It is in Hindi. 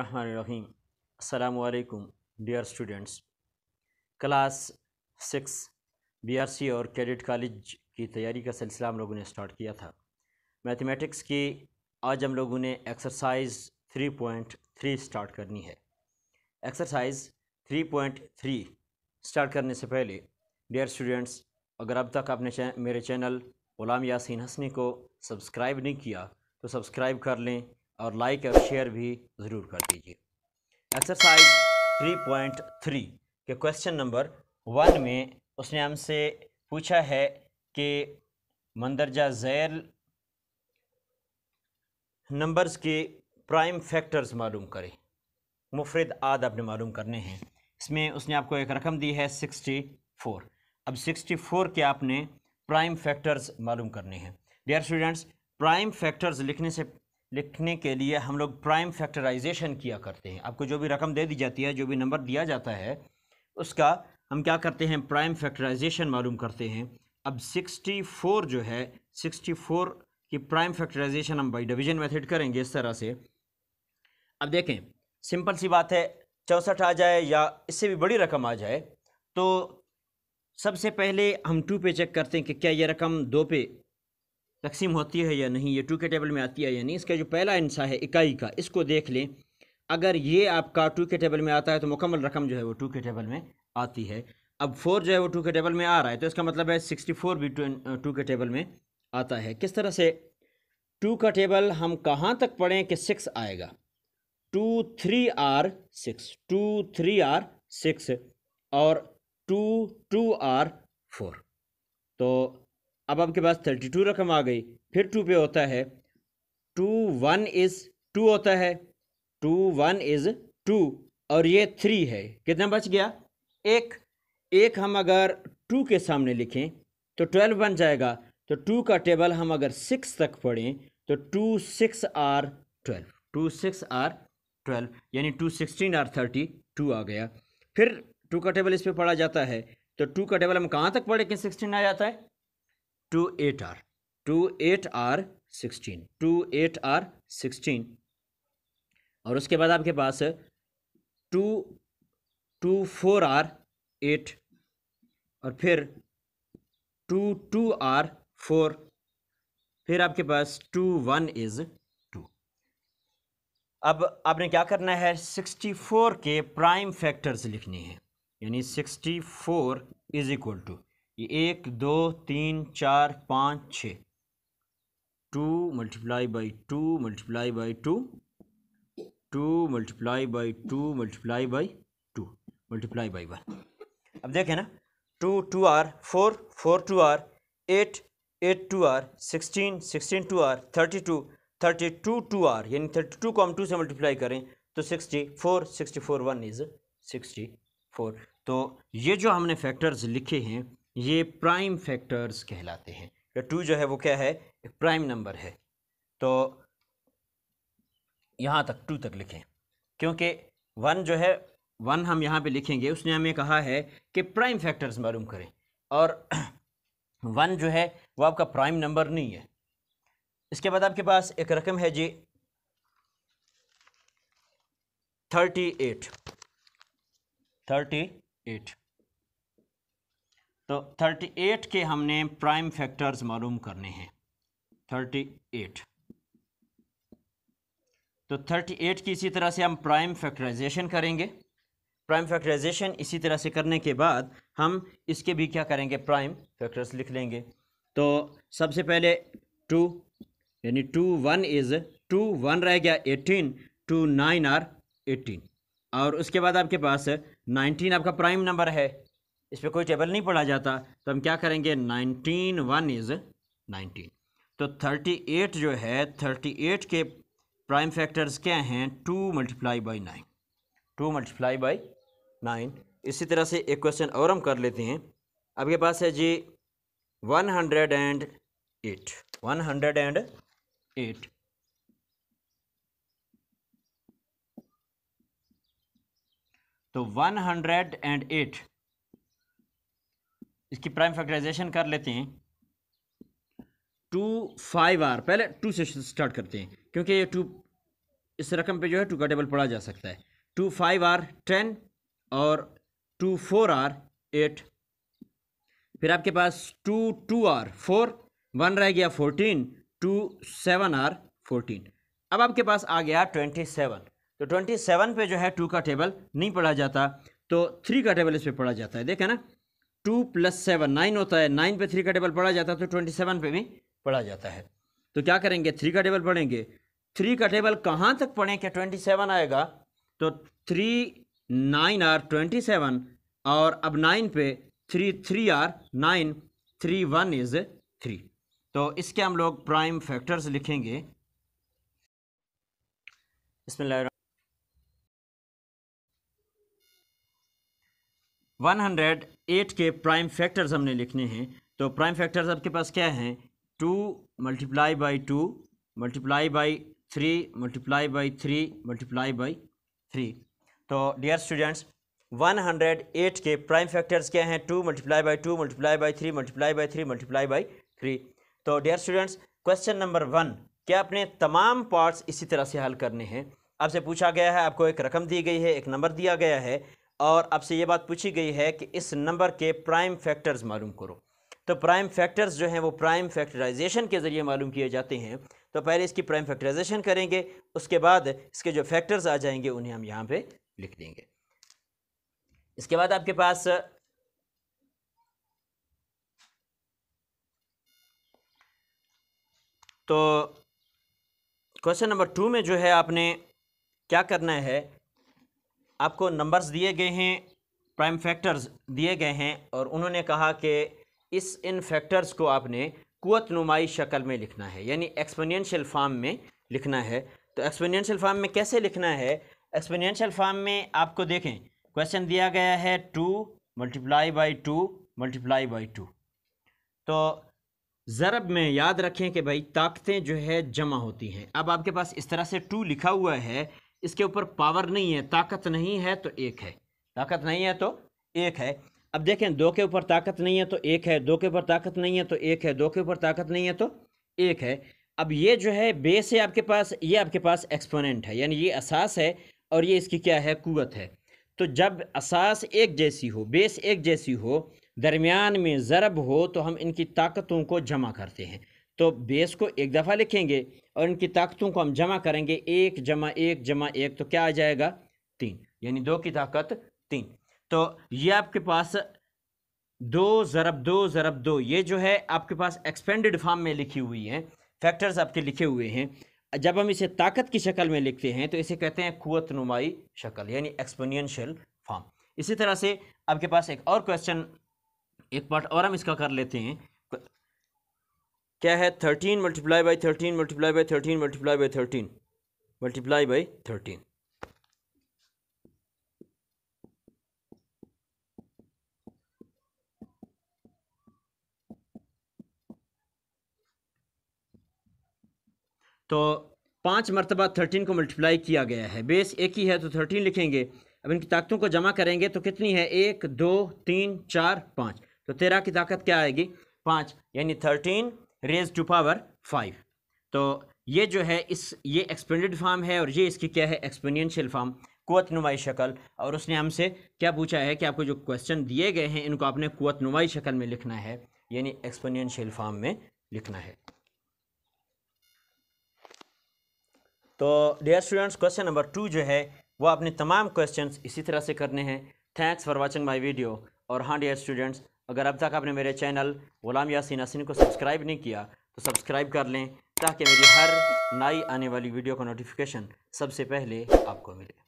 रहीम अस्सलाम dear students class six BRC और कैडेट कॉलेज की तैयारी का सिलसिला हम लोगों ने स्टार्ट किया था मैथमेटिक्स की आज हम लोगों ने एक्सरसाइज 3.3 स्टार्ट करनी है एक्सरसाइज 3.3 स्टार्ट करने से पहले डियर स्टूडेंट्स अगर अब तक आपने मेरे चैनल गुलाम यासिन हसनी को सब्सक्राइब नहीं किया तो सब्सक्राइब कर लें और लाइक और शेयर भी ज़रूर कर दीजिए एक्सरसाइज 3.3 के क्वेश्चन नंबर वन में उसने हमसे पूछा है कि मंदरजा जैल नंबर्स के प्राइम फैक्टर्स मालूम करें मुफरद आद आपने मालूम करने हैं इसमें उसने आपको एक रकम दी है सिक्सटी फोर अब सिक्सटी फोर के आपने प्राइम फैक्टर्स मालूम करने हैं डियर स्टूडेंट्स प्राइम फैक्टर्स लिखने से लिखने के लिए हम लोग प्राइम फैक्टराइजेशन किया करते हैं आपको जो भी रकम दे दी जाती है जो भी नंबर दिया जाता है उसका हम क्या करते हैं प्राइम फैक्टराइजेशन मालूम करते हैं अब 64 जो है 64 की प्राइम फैक्टराइजेशन हम बाई डिवीजन मेथड करेंगे इस तरह से अब देखें सिंपल सी बात है चौंसठ आ जाए या इससे भी बड़ी रकम आ जाए तो सबसे पहले हम टू पे चेक करते हैं कि क्या ये रकम दो पे तकसीम होती है या नहीं ये टू के टेबल में आती है या नहीं इसका जो पहला हिस्सा है इकाई का इसको देख लें अगर ये आपका टू के टेबल में आता है तो मुकम्मल रकम जो है वो टू के टेबल में आती है अब फोर जो है वो टू के टेबल में आ रहा है तो इसका मतलब है सिक्सटी फोर भी टू के टेबल में आता है किस तरह से टू का टेबल हम कहाँ तक पढ़ें कि सिक्स आएगा two three are six two three are six और टू टू आर फोर तो अब आपके पास थर्टी टू रकम आ गई फिर टू पे होता है टू वन इज़ टू होता है टू वन इज़ टू और ये थ्री है कितना बच गया एक एक हम अगर टू के सामने लिखें तो ट्वेल्व बन जाएगा तो टू का टेबल हम अगर सिक्स तक पढ़ें तो two six are twelve two six are twelve यानी two sixteen are thirty two आ गया फिर टू का टेबल इस पर पढ़ा जाता है तो टू का टेबल हम कहाँ तक पढ़े कि सिक्सटीन आ जाता है two eight are two eight are sixteen two eight are sixteen और उसके बाद आपके पास two two four are eight और फिर टू टू आर फोर फिर आपके पास टू वन इज टू अब आपने क्या करना है सिक्सटी फोर के प्राइम फैक्टर्स लिखने हैं यानी sixty four is equal to ये एक दो तीन चार पाँच छ two multiply by two multiply by to to multiply by two multiply by two multiply by one अब देखें ना two two are four four two are eight eight two are sixteen sixteen two are thirty two thirty two two are यानी थर्टी टू को हम टू से मल्टीप्लाई करें तो sixty four sixty four one is sixty four तो ये जो हमने फैक्टर्स लिखे हैं ये प्राइम फैक्टर्स कहलाते हैं या तो टू जो है वो क्या है प्राइम नंबर है तो यहाँ तक टू तक लिखें क्योंकि वन जो है वन हम यहाँ पे लिखेंगे उसने हमें कहा है कि प्राइम फैक्टर्स मालूम करें और वन जो है वो आपका प्राइम नंबर नहीं है इसके बाद आपके पास एक रकम है जी थर्टी एट थर्टी एट तो 38 के हमने प्राइम फैक्टर्स मालूम करने हैं 38 तो 38 की इसी तरह से हम प्राइम फैक्टराइजेशन करेंगे प्राइम फैक्टराइजेशन इसी तरह से करने के बाद हम इसके भी क्या करेंगे प्राइम फैक्टर्स लिख लेंगे तो सबसे पहले टू यानी two one is two one रह गया eighteen two nine are eighteen और उसके बाद आपके पास नाइनटीन आपका प्राइम नंबर है इस पर कोई टेबल नहीं पढ़ा जाता तो हम क्या करेंगे नाइनटीन वन इज़ नाइनटीन तो थर्टी एट जो है थर्टी एट के प्राइम फैक्टर्स क्या हैं two multiply by nine two multiply by nine इसी तरह से एक क्वेश्चन और हम कर लेते हैं आपके पास है जी one hundred and eight one hundred and eight तो वन हंड्रेड एंड एट इसकी प्राइम फैक्टराइजेशन कर लेते हैं टू फाइव आर पहले टू से स्टार्ट करते हैं क्योंकि ये टू इस रकम पे जो है टू का टेबल पढ़ा जा सकता है टू फाइव आर टेन और टू फोर आर एट फिर आपके पास two two are four one रह गया fourteen two seven are fourteen अब आपके पास आ गया ट्वेंटी सेवन तो ट्वेंटी सेवन पे जो है टू का टेबल नहीं पढ़ा जाता तो थ्री का टेबल इस पर पढ़ा जाता है देखें ना टू प्लस सेवन नाइन होता है नाइन पे थ्री का टेबल पढ़ा जाता है तो ट्वेंटी सेवन पे भी पढ़ा जाता है तो क्या करेंगे थ्री का टेबल पढ़ेंगे थ्री का टेबल कहाँ तक पढ़ें क्या ट्वेंटी सेवन आएगा तो three nine are twenty seven और अब नाइन पे three three are nine three one is three तो इसके हम लोग प्राइम फैक्टर्स लिखेंगे इसमें 108 के प्राइम फैक्टर्स हमने लिखने हैं तो प्राइम फैक्टर्स आपके पास क्या हैं two multiply by two multiply by three multiply by three multiply by three तो डियर स्टूडेंट्स 108 के प्राइम फैक्टर्स क्या हैं two multiply by two multiply by three multiply by three multiply by three तो dear students question number one क्या अपने तमाम पार्ट्स इसी तरह से हल करने हैं आपसे पूछा गया है आपको एक रकम दी गई है एक नंबर दिया गया है और आपसे ये बात पूछी गई है कि इस नंबर के प्राइम फैक्टर्स मालूम करो तो प्राइम फैक्टर्स जो हैं वो प्राइम फैक्टराइजेशन के ज़रिए मालूम किए जाते हैं तो पहले इसकी प्राइम फैक्टराइजेशन करेंगे उसके बाद इसके जो फैक्टर्स आ जाएंगे उन्हें हम यहाँ पे लिख देंगे इसके बाद आपके पास तो क्वेश्चन नंबर टू में जो है आपने क्या करना है आपको नंबर्स दिए गए हैं प्राइम फैक्टर्स दिए गए हैं और उन्होंने कहा कि इस इन फैक्टर्स को आपने कुत नुमाई शक्ल में लिखना है यानी एक्सपोनेंशियल फार्म में लिखना है तो एक्सपोनेंशियल फार्म में कैसे लिखना है एक्सपोनेंशियल फार्म में आपको देखें क्वेश्चन दिया गया है two multiply by two multiply by two तो ज़रब में याद रखें कि भाई ताकतें जो है जमा होती हैं अब आपके पास इस तरह से टू लिखा हुआ है इसके ऊपर पावर नहीं है ताकत नहीं है तो एक है ताकत नहीं है तो एक है अब देखें दो के ऊपर ताकत नहीं है तो एक है दो के ऊपर ताकत नहीं है तो एक है दो के ऊपर ताकत नहीं है तो एक है अब ये जो है बेस है आपके पास ये आपके पास एक्सपोनेंट है यानी ये असास है और ये इसकी क्या है कुत है तो जब असास एक जैसी हो बेस एक जैसी हो दरमियान में ज़रब हो तो हम इनकी ताकतों को जमा करते हैं तो बेस को एक दफ़ा लिखेंगे और इनकी ताकतों को हम जमा करेंगे एक जमा एक जमा एक तो क्या आ जाएगा तीन यानी दो की ताकत तीन तो ये आपके पास दो ज़रब दो ज़रब दो ये जो है आपके पास एक्सपेंडेड फॉर्म में लिखी हुई हैं फैक्टर्स आपके लिखे हुए हैं जब हम इसे ताकत की शक्ल में लिखते हैं तो इसे कहते हैं कुत नुमाई शक्ल यानी एक्सपोनशियल फॉर्म इसी तरह से आपके पास एक और क्वेश्चन एक पार्ट और हम इसका कर लेते हैं क्या है thirteen multiply by thirteen multiply by thirteen multiply by thirteen multiply by thirteen तो पांच मरतबा थर्टीन को मल्टीप्लाई किया गया है बेस एक ही है तो थर्टीन लिखेंगे अब इनकी ताकतों को जमा करेंगे तो कितनी है एक दो तीन चार पाँच तो तेरह की ताकत क्या आएगी पाँच यानी thirteen raise to power five तो ये जो है इस ये एक्सपेंडेड फार्म है और ये इसकी क्या है एक्सपेनियनशियल फार्म कुत नुमाई शक्ल और उसने हमसे क्या पूछा है कि आपको जो क्वेश्चन दिए गए हैं इनको आपने कुत नुमाई शक्ल में लिखना है यानी एक्सपोनेंशियल फॉर्म में लिखना है तो dear students question number two जो है वो आपने तमाम क्वेश्चंस इसी तरह से करने हैं thanks for watching my video और हाँ डियर स्टूडेंट्स अगर अब तक आपने मेरे चैनल ग़ुलाम यासिन हसिन को सब्सक्राइब नहीं किया तो सब्सक्राइब कर लें ताकि मेरी हर नई आने वाली वीडियो का नोटिफिकेशन सबसे पहले आपको मिले